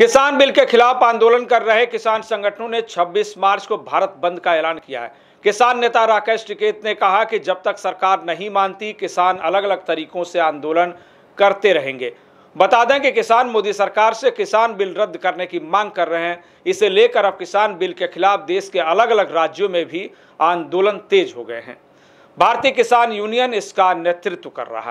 किसान बिल के खिलाफ आंदोलन कर रहे किसान संगठनों ने 26 मार्च को भारत बंद का ऐलान किया है किसान नेता राकेश टिकेत ने कहा कि जब तक सरकार नहीं मानती किसान अलग अलग तरीकों से आंदोलन करते रहेंगे बता दें कि किसान मोदी सरकार से किसान बिल रद्द करने की मांग कर रहे हैं इसे लेकर अब किसान बिल के खिलाफ देश के अलग अलग राज्यों में भी आंदोलन तेज हो गए हैं भारतीय किसान यूनियन इसका नेतृत्व कर रहा है